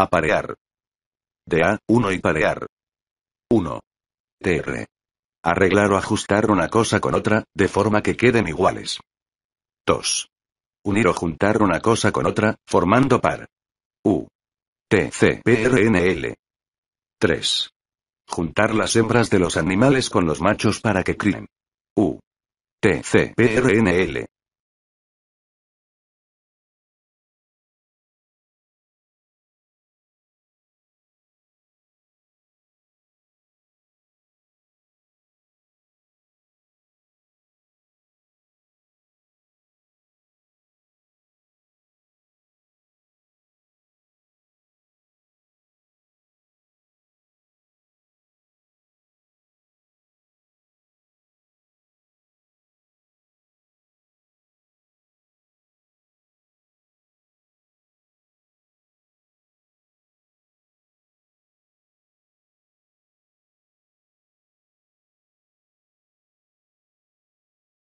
Aparear. DA, 1 y parear. 1. TR. Arreglar o ajustar una cosa con otra, de forma que queden iguales. 2. Unir o juntar una cosa con otra, formando par. U. T. C. P. R. N. L. 3. Juntar las hembras de los animales con los machos para que críen. U. T. C. P. R. N. L.